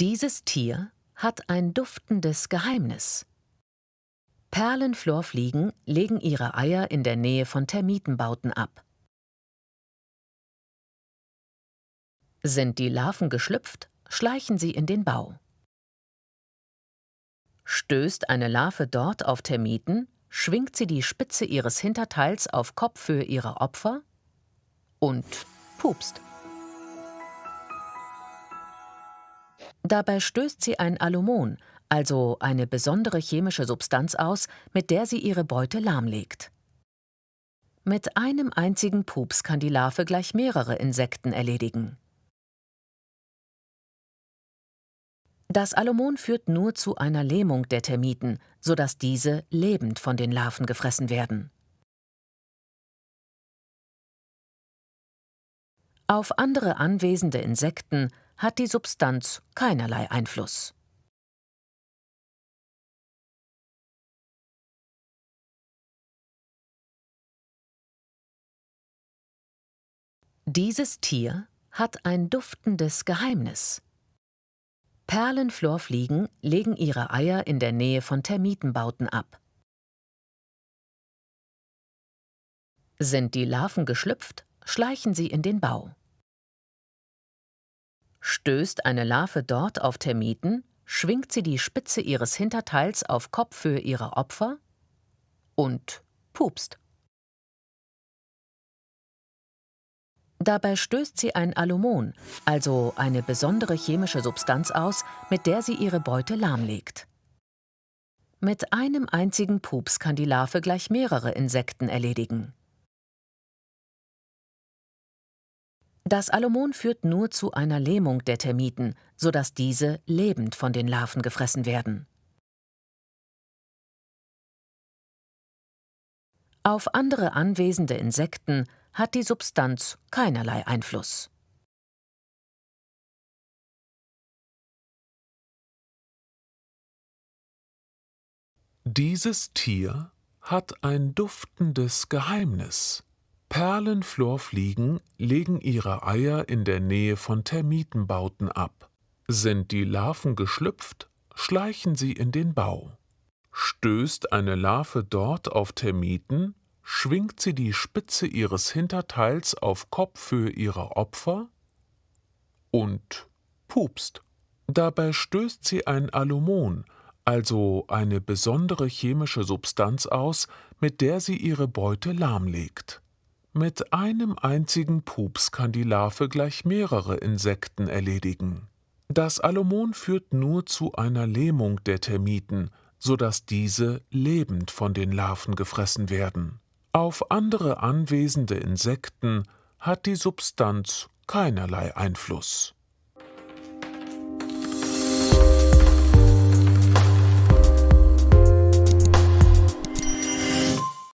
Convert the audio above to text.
Dieses Tier hat ein duftendes Geheimnis. Perlenflorfliegen legen ihre Eier in der Nähe von Termitenbauten ab. Sind die Larven geschlüpft, schleichen sie in den Bau. Stößt eine Larve dort auf Termiten, schwingt sie die Spitze ihres Hinterteils auf Kopfhöhe ihrer Opfer und pupst. Dabei stößt sie ein Alumon, also eine besondere chemische Substanz aus, mit der sie ihre Beute lahmlegt. Mit einem einzigen Pups kann die Larve gleich mehrere Insekten erledigen. Das Alumon führt nur zu einer Lähmung der Termiten, sodass diese lebend von den Larven gefressen werden. Auf andere anwesende Insekten hat die Substanz keinerlei Einfluss. Dieses Tier hat ein duftendes Geheimnis. Perlenflorfliegen legen ihre Eier in der Nähe von Termitenbauten ab. Sind die Larven geschlüpft, schleichen sie in den Bau. Stößt eine Larve dort auf Termiten, schwingt sie die Spitze ihres Hinterteils auf Kopfhöhe ihrer Opfer und pupst. Dabei stößt sie ein Alumon, also eine besondere chemische Substanz aus, mit der sie ihre Beute lahmlegt. Mit einem einzigen Pups kann die Larve gleich mehrere Insekten erledigen. Das Alomon führt nur zu einer Lähmung der Termiten, sodass diese lebend von den Larven gefressen werden. Auf andere anwesende Insekten hat die Substanz keinerlei Einfluss. Dieses Tier hat ein duftendes Geheimnis. Perlenflorfliegen legen ihre Eier in der Nähe von Termitenbauten ab. Sind die Larven geschlüpft, schleichen sie in den Bau. Stößt eine Larve dort auf Termiten, schwingt sie die Spitze ihres Hinterteils auf Kopfhöhe ihrer Opfer und pupst. Dabei stößt sie ein Alumon, also eine besondere chemische Substanz aus, mit der sie ihre Beute lahmlegt. Mit einem einzigen Pups kann die Larve gleich mehrere Insekten erledigen. Das Alomon führt nur zu einer Lähmung der Termiten, sodass diese lebend von den Larven gefressen werden. Auf andere anwesende Insekten hat die Substanz keinerlei Einfluss.